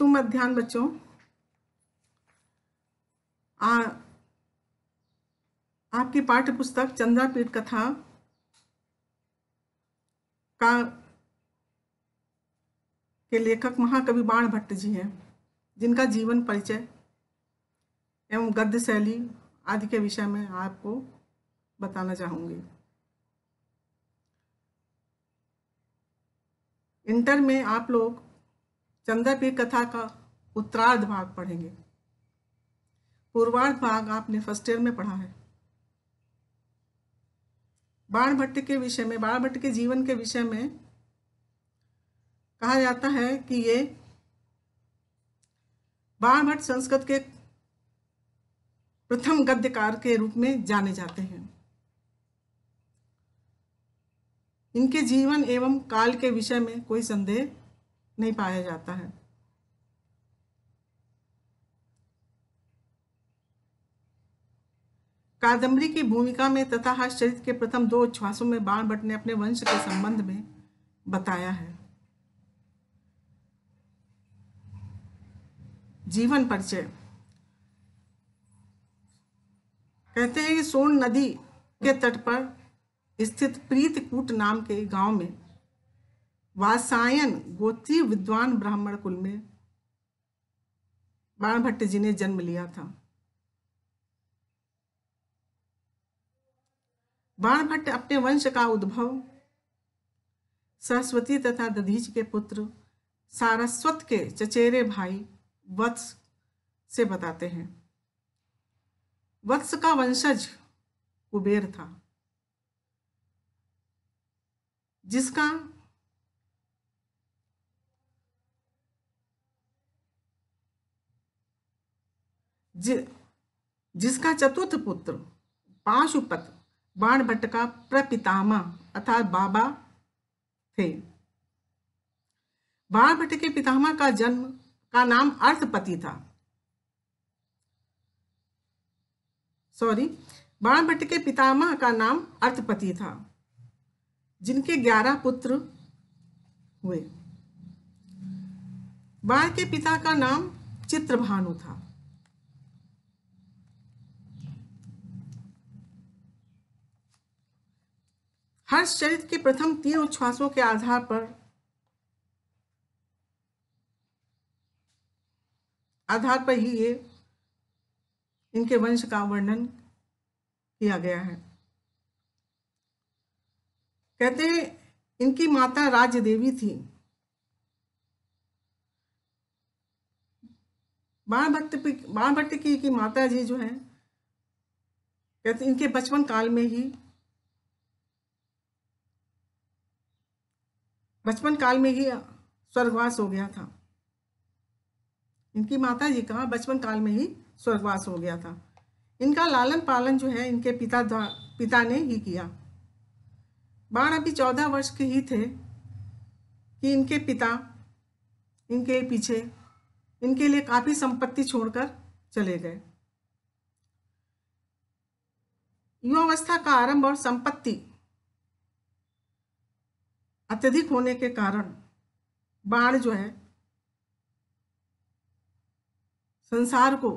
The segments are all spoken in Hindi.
सुमध्यान बच्चों आ, आपकी पाठ्य पुस्तक चंद्रापीठ कथा का के लेखक महाकवि बाण भट्ट जी हैं जिनका जीवन परिचय एवं गद्य शैली आदि के विषय में आपको बताना चाहूंगी इंटर में आप लोग चंदर कथा का उत्तरार्ध भाग पढ़ेंगे पूर्वार्ध भाग आपने फर्स्ट ईयर में पढ़ा है बाण भट्ट के विषय में बाण भट्ट के जीवन के विषय में कहा जाता है कि ये बाण भट्ट संस्कृत के प्रथम गद्यकार के रूप में जाने जाते हैं इनके जीवन एवं काल के विषय में कोई संदेह नहीं पाया जाता है कादम्बरी की भूमिका में तथा चरित्र के प्रथम दो उच्छ्वासों में बाण भट्ट ने अपने वंश के संबंध में बताया है जीवन परिचय कहते हैं कि सोन नदी के तट पर स्थित प्रीतकूट नाम के गांव में वासायन गोत्री विद्वान ब्राह्मण कुल में बाण भट्ट जी ने जन्म लिया था बाण भट्ट अपने वंश का उद्भव सरस्वती तथा दधीच के पुत्र सारस्वत के चचेरे भाई वत्स से बताते हैं वत्स का वंशज कुबेर था जिसका जि, जिसका चतुर्थ पुत्र पाशुपत भट्ट का प्रपितामा अर्थात बाबा थे बाण भट्ट के पितामा का जन्म का नाम अर्थपति था सॉरी बाण भट्ट के पितामह का नाम अर्थपति था जिनके ग्यारह पुत्र हुए बाण के पिता का नाम चित्रभानु था हर्षचरित के प्रथम तीन उच्छ्वासों के आधार पर आधार पर ही ये इनके वंश का वर्णन किया गया है कहते हैं इनकी माता राज्य देवी थी बाण भट्ट बाण भट्ट की, की माता जी जो है कहते इनके बचपन काल में ही बचपन काल में ही स्वर्गवास हो गया था इनकी माता जी का बचपन काल में ही स्वर्गवास हो गया था इनका लालन पालन जो है इनके पिता पिता ने ही किया बाढ़ अभी चौदह वर्ष के ही थे कि इनके पिता इनके पीछे इनके लिए काफ़ी संपत्ति छोड़कर चले गए युवावस्था का आरंभ और संपत्ति अत्यधिक होने के कारण बाढ़ जो है संसार को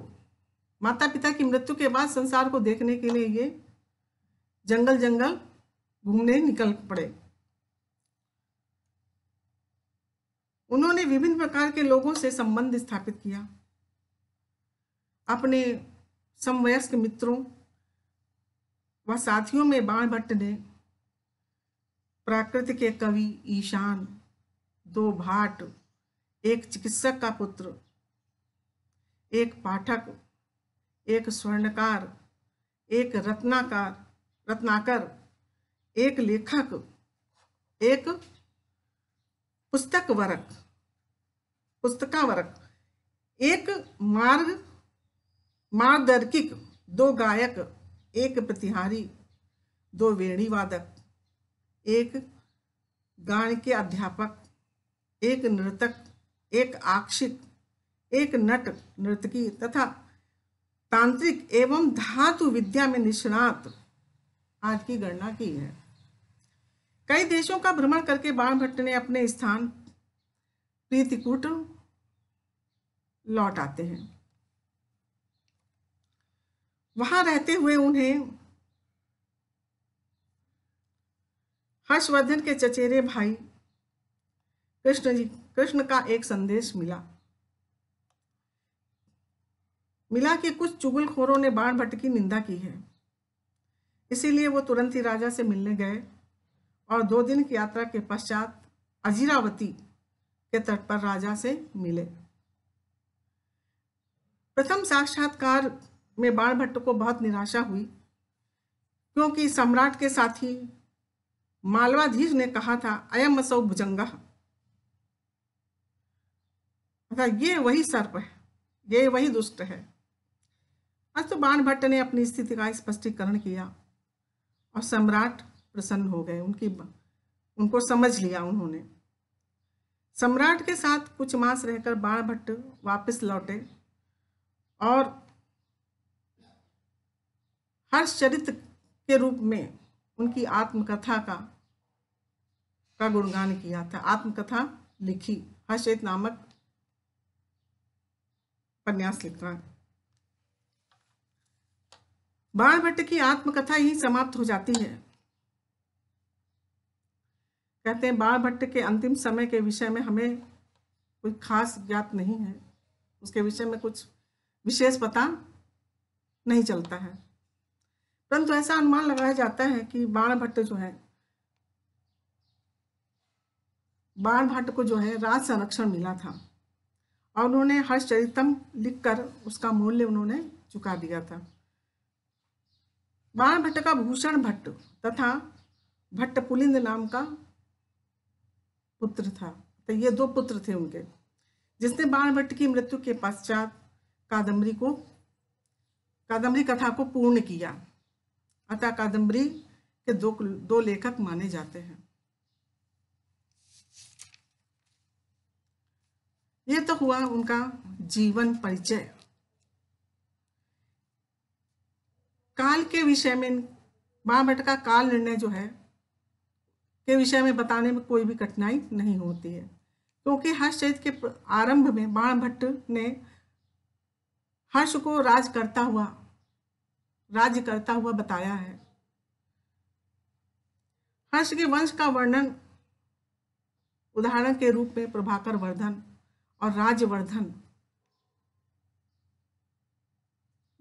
माता पिता की मृत्यु के बाद संसार को देखने के लिए ये जंगल जंगल घूमने निकल पड़े उन्होंने विभिन्न प्रकार के लोगों से संबंध स्थापित किया अपने समवयस्क मित्रों व साथियों में बाण भट्ट ने प्रकृति के कवि ईशान दो भाट एक चिकित्सक का पुत्र एक पाठक एक स्वर्णकार एक रत्नाकार रत्नाकर एक लेखक एक पुस्तक वरक पुस्तकावरक एक मार्ग मार्गदर्किक दो गायक एक प्रतिहारी दो वेणीवादक एक गान के अध्यापक एक नृतक एक आक्षिक एक नट नृतकी तथा तांत्रिक एवं धातु विद्या में निष्णात आज की गणना की है कई देशों का भ्रमण करके बाण भट्ट ने अपने स्थान प्रीतिकूट लौट आते हैं वहां रहते हुए उन्हें हर्षवर्धन के चचेरे भाई कृष्ण जी कृष्ण का एक संदेश मिला मिला कि कुछ चुगलखोरों ने बाण भट्ट की निंदा की है इसीलिए वो तुरंत ही राजा से मिलने गए और दो दिन की यात्रा के पश्चात अजीरावती के तट पर राजा से मिले प्रथम साक्षात्कार में बाण भट्ट को बहुत निराशा हुई क्योंकि सम्राट के साथी मालवाधीश ने कहा था अयम सौ भुजंगा अर्थात ये वही सर्प है ये वही दुष्ट है अस्त तो बाण भट्ट ने अपनी स्थिति का स्पष्टीकरण किया और सम्राट प्रसन्न हो गए उनकी उनको समझ लिया उन्होंने सम्राट के साथ कुछ मास रहकर बाण भट्ट वापस लौटे और हर्षचरित के रूप में उनकी आत्मकथा का का गुणगान किया था आत्मकथा लिखी हर्षित नामक उपन्यास लिखा बाण भट्ट की आत्मकथा ही समाप्त हो जाती है कहते हैं बाण भट्ट के अंतिम समय के विषय में हमें कोई खास ज्ञात नहीं है उसके विषय में कुछ विशेष पता नहीं चलता है परंतु तो ऐसा अनुमान लगाया जाता है कि बाण भट्ट जो है बाण भट्ट को जो है राज संरक्षण मिला था और उन्होंने हर्षचरितम लिखकर उसका मूल्य उन्होंने चुका दिया था बाण भट्ट का भूषण भट्ट तथा भट्ट पुलिंद नाम का पुत्र था तो ये दो पुत्र थे उनके जिसने बाण भट्ट की मृत्यु के पश्चात कादम्बरी को कादम्बरी कथा को पूर्ण किया अतः कादम्बरी के दो दो लेखक माने जाते हैं ये तो हुआ उनका जीवन परिचय काल के विषय में बामट का काल निर्णय जो है के विषय में बताने में कोई भी कठिनाई नहीं होती है क्योंकि हर्षचरित के आरंभ में बाण भट्ट ने हर्ष को राज करता हुआ राज्य करता हुआ बताया है हर्ष के वंश का वर्णन उदाहरण के रूप में प्रभाकर वर्धन और राज्यवर्धन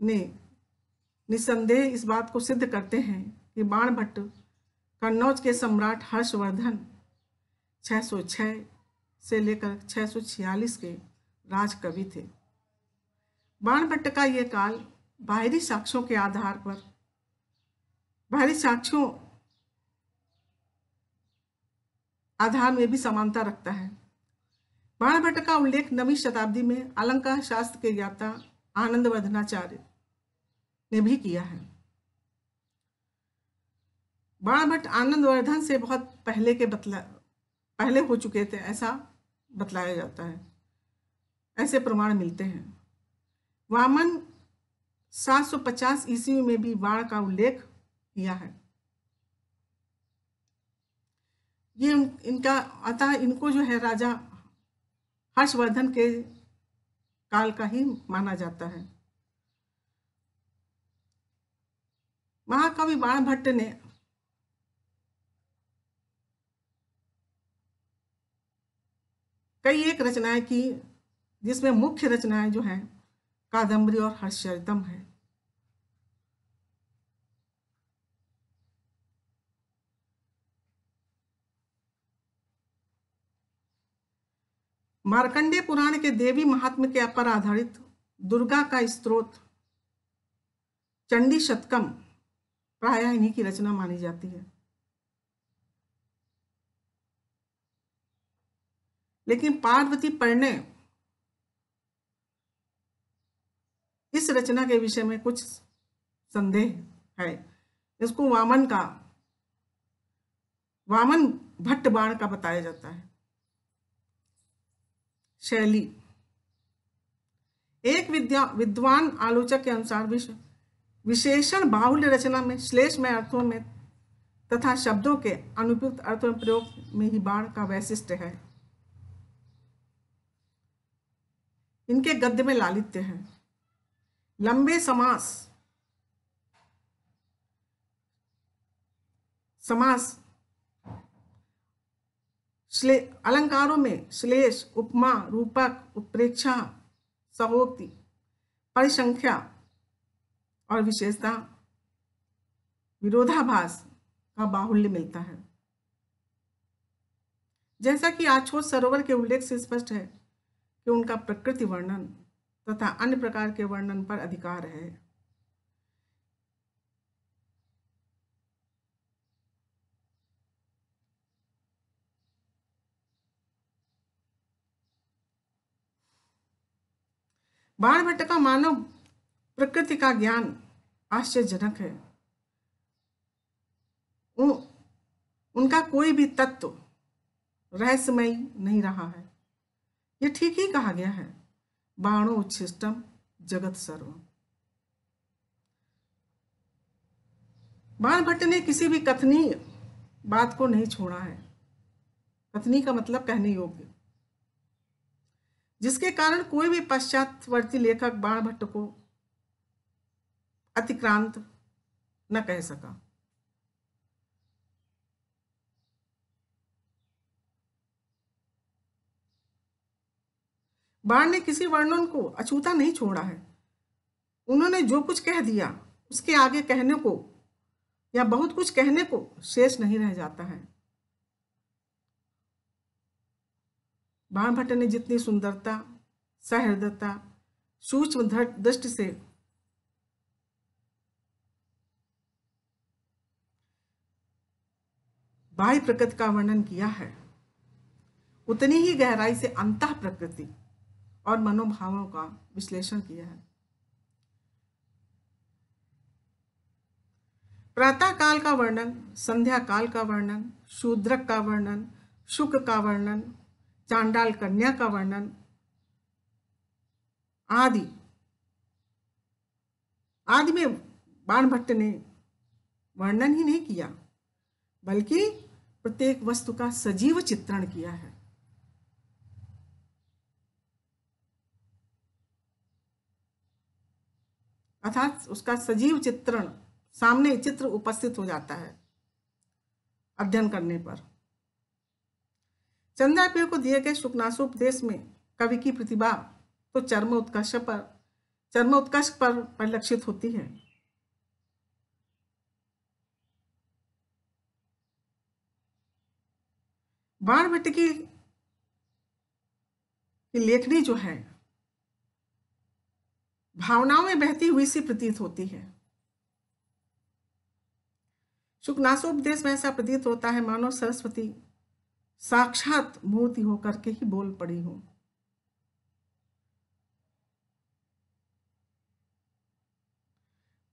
ने निसंदेह इस बात को सिद्ध करते हैं कि बाण भट्ट कन्नौज के सम्राट हर्षवर्धन 606 से लेकर 646 के राजकवि थे बाण भट्ट का यह काल बाहरी साक्ष्यों के आधार पर बाहरी साक्ष्यों आधार में भी समानता रखता है बाणभट्ट का उल्लेख नवी शताब्दी में अलंकार शास्त्र के ज्ञाता आनंदवर्धनाचार्य ने भी किया है बाणभट्ट आनंदवर्धन से बहुत पहले के बतला पहले हो चुके थे ऐसा बतलाया जाता है ऐसे प्रमाण मिलते हैं वामन 750 ईस्वी में भी बाढ़ का उल्लेख किया है ये इनका अतः इनको जो है राजा हर्षवर्धन के काल का ही माना जाता है महाकवि बाण भट्ट ने कई एक रचनाएं की जिसमें मुख्य रचनाएं जो हैं कादम्बरी और हर्षर्दम है मार्कंडे पुराण के देवी महात्म के पर आधारित दुर्गा का स्त्रोत चंडी शतकम प्राय इन्हीं की रचना मानी जाती है लेकिन पार्वती पढ़ने इस रचना के विषय में कुछ संदेह है इसको वामन का वामन भट्ट बाण का बताया जाता है शैली एक विद्या विद्वान आलोचक के अनुसार विश्व विशेषण बाहुल्य रचना में श्लेषमय अर्थों में तथा शब्दों के अनुपयुक्त अर्थों में प्रयोग में ही बाण का वैशिष्ट है इनके गद्य में लालित्य है लंबे समास समास श्ले अलंकारों में श्लेष उपमा रूपक उत्प्रेक्षा सहोक्ति परिसंख्या और विशेषता विरोधाभास का बाहुल्य मिलता है जैसा कि आछोत सरोवर के उल्लेख से स्पष्ट है कि उनका प्रकृति वर्णन तथा अन्य प्रकार के वर्णन पर अधिकार है भट्ट का मानव प्रकृति का ज्ञान आश्चर्यजनक है उनका कोई भी तत्व रहस्यमय नहीं रहा है ये ठीक ही कहा गया है बाणो उच्छिष्टम जगत सर्व बाण भट्ट ने किसी भी कथनीय बात को नहीं छोड़ा है कथनी का मतलब कहने योग्य जिसके कारण कोई भी पश्चातवर्ती लेखक बाण भट्ट को अतिक्रांत न कह सका बाण ने किसी वर्णन को अछूता नहीं छोड़ा है उन्होंने जो कुछ कह दिया उसके आगे कहने को या बहुत कुछ कहने को शेष नहीं रह जाता है बाण भट्ट ने जितनी सुंदरता सहृदता सूक्ष्म दृष्टि से बाह्य प्रकृति का वर्णन किया है उतनी ही गहराई से अंत प्रकृति और मनोभावों का विश्लेषण किया है प्रातः काल का वर्णन संध्या काल का वर्णन शूद्रक का वर्णन शुक का वर्णन चांडाल कन्या का वर्णन आदि आदि में बाण भट्ट ने वर्णन ही नहीं किया बल्कि प्रत्येक वस्तु का सजीव चित्रण किया है अर्थात उसका सजीव चित्रण सामने चित्र उपस्थित हो जाता है अध्ययन करने पर चंद्रापीर को दिए गए शुकनाशोपदेश में कवि की प्रतिभा तो चर्म उत्कर्ष पर चर्म उत्कर्ष पर परिलक्षित होती है भट्ट की लेखनी जो है भावनाओं में बहती हुई सी प्रतीत होती है शुकनाशोपदेश में ऐसा प्रतीत होता है मानव सरस्वती साक्षात मूर्ति होकर के ही बोल पड़ी हो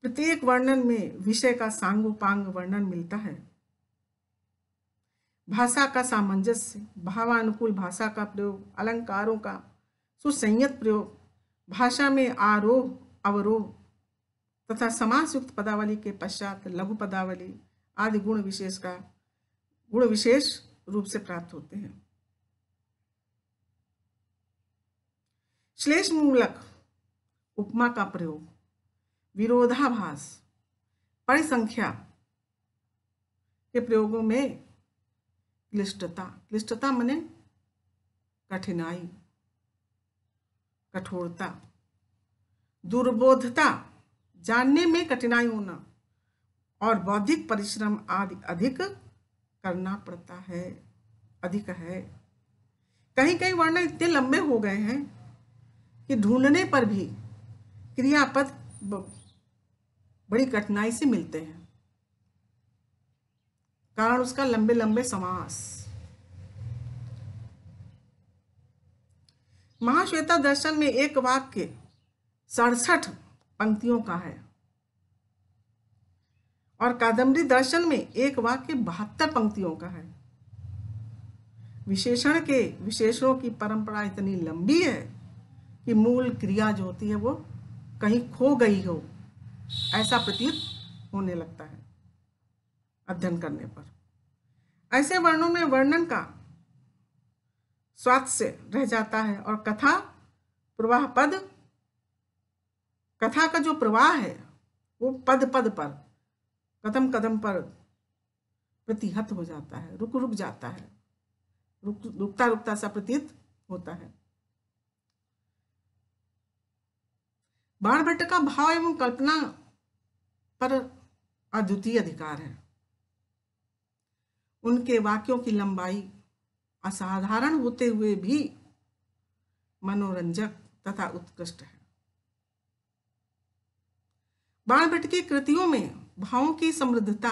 प्रत्येक वर्णन में विषय का सांगोपांग वर्णन मिलता है भाषा का सामंजस्य भावानुकूल भाषा का प्रयोग अलंकारों का सुसंयत प्रयोग भाषा में आरोह अवरोह तथा समासयुक्त पदावली के पश्चात लघु पदावली आदि गुण विशेष का गुण विशेष रूप से प्राप्त होते हैं श्लेष मूलक उपमा का प्रयोग विरोधाभास परिसंख्या के प्रयोगों में क्लिष्टता क्लिष्टता मने कठिनाई कठोरता दुर्बोधता जानने में कठिनाई होना और बौद्धिक परिश्रम आदि अधिक करना पड़ता है अधिक है कहीं कहीं वर्ण इतने लंबे हो गए हैं कि ढूंढने पर भी क्रियापद बड़ी कठिनाई से मिलते हैं कारण उसका लंबे लंबे समास महाश्वेता दर्शन में एक वाक्य सड़सठ पंक्तियों का है और कादम्बरी दर्शन में एक वाक्य बहत्तर पंक्तियों का है विशेषण के विशेषणों की परंपरा इतनी लंबी है कि मूल क्रिया जो होती है वो कहीं खो गई हो ऐसा प्रतीत होने लगता है अध्ययन करने पर ऐसे वर्णों में वर्णन का स्वास्थ्य रह जाता है और कथा प्रवाह पद कथा का जो प्रवाह है वो पद पद पर कदम कदम पर प्रतिहत हो जाता है रुक रुक जाता है रुक रुकता रुकता सा प्रतीत होता है बाण भट्ट का भाव एवं कल्पना पर अद्वितीय अधिकार है उनके वाक्यों की लंबाई असाधारण होते हुए भी मनोरंजक तथा उत्कृष्ट है बाण भट्ट की कृतियों में भावों की समृद्धता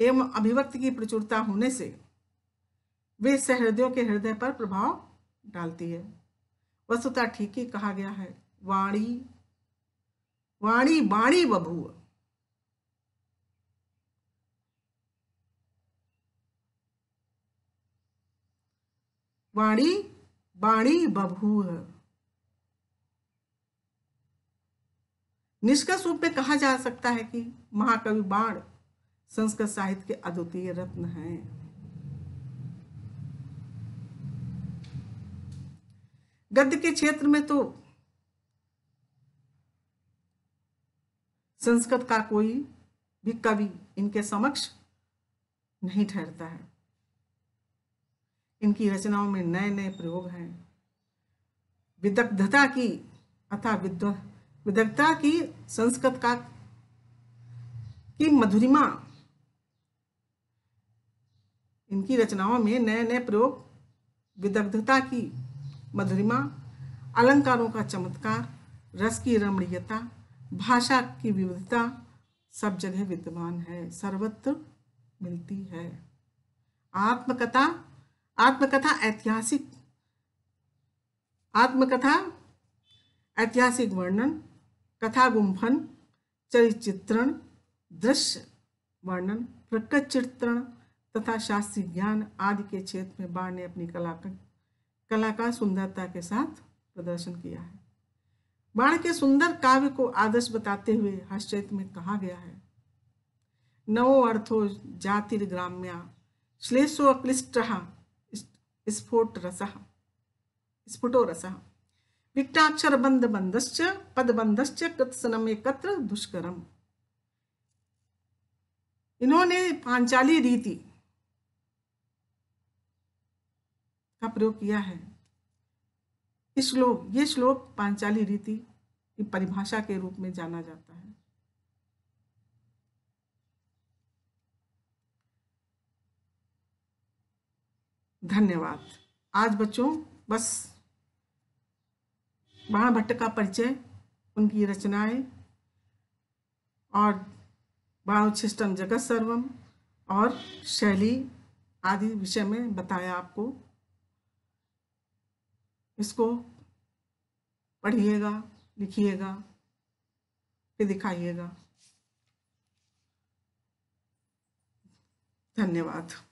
एवं अभिव्यक्ति की प्रचुरता होने से वे सहृदयों के हृदय पर प्रभाव डालती है वस्तुता ठीक ही कहा गया है वाणी वाणी वाणी बभूव वाणी वाणी बभू निष्कर्ष रूप में कहा जा सकता है कि महाकवि बाण संस्कृत साहित्य के अद्वितीय रत्न हैं गद्य के क्षेत्र में तो संस्कृत का कोई भी कवि इनके समक्ष नहीं ठहरता है इनकी रचनाओं में नए नए प्रयोग हैं विदग्धता की अथा विद्व विदग्धता की संस्कृत का की मधुरिमा इनकी रचनाओं में नए नए प्रयोग विदग्धता की मधुरिमा अलंकारों का चमत्कार रस की रमणीयता भाषा की विविधता सब जगह विद्यमान है सर्वत्र मिलती है आत्मकथा आत्मकथा ऐतिहासिक आत्मकथा ऐतिहासिक वर्णन कथा गुंफन चरित्रण दृश्य वर्णन प्रकट चित्रण तथा शास्त्रीय ज्ञान आदि के क्षेत्र में बाण ने अपनी कला का कला का सुंदरता के साथ प्रदर्शन किया है बाण के सुंदर काव्य को आदर्श बताते हुए हस्त में कहा गया है नवो अर्थो जातिर ग्राम्या श्लेषो अक्लिष्ट स्फोट रस बंध स्फुटोरसः पद पदबन्धश्च कृत्सनम एकत्र दुष्करम इन्होंने पांचाली रीति का प्रयोग किया है श्लोक ये श्लोक पांचाली रीति की परिभाषा के रूप में जाना जाता है धन्यवाद आज बच्चों बस बाण भट्ट का परिचय उनकी रचनाएं और बाणोच्छिष्टम जगत सर्वम और शैली आदि विषय में बताया आपको इसको पढ़िएगा लिखिएगा फिर दिखाइएगा धन्यवाद